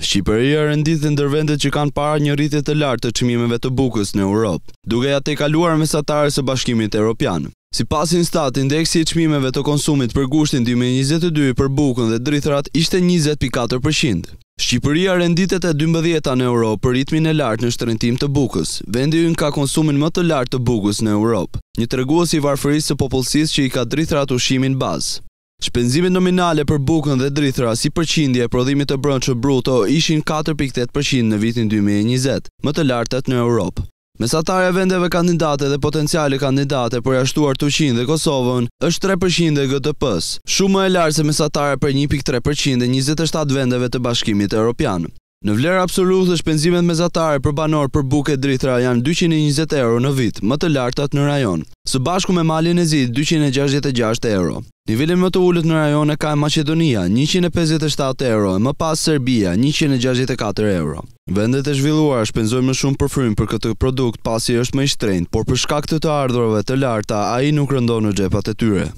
Shqipëria rënditë ndër vendet që kanë para një rritje të lartë të çmimeve të bukës në Europë, duke ja tejkaluar mesatarën e Bashkimit Evropian. Sipas Instat, indeksi i çmimeve të konsumit për gushtin 2022 për bukën dhe drithërat ishte 20.4%. Shqipëria renditet e 12-ta në Europë për ritmin e lartë në shtërëntim të bukës. Vendi ynë ka konsumin më të lartë të bukës në Europë, një treguesi i varfërisë së popullsisë që i ka drithrat ushqimin bazë. Shpenzimet nominale për bukën dhe drithra si përqindje e prodhimit të brënd që bruto ishin 4.8% në vitin 2020, më të lartët në Europë. Mesataria vendeve kandidate dhe potenciale kandidate për jashtuar Tushin dhe Kosovën është 3% e GDP-s, shumë më e lartë se mesatarja për 1.3% dhe 27 vendeve të bashkimit e Europianë. Në vlerë absolut dhe shpenzimet mesatare për banor për buke drithra janë 220 euro në vit, më të lartat në rajon së bashku me malin e zidë 266 euro. Nivellin më të ullët në rajon e ka e Macedonia 157 euro e më pas Serbia 164 euro. Vendet e zhvilluar është më shumë për frim për këtë produkt pasi është më ishtë trend, por për shkak të të ardhurave të larta a i nuk rëndonë në gjepat e tyre.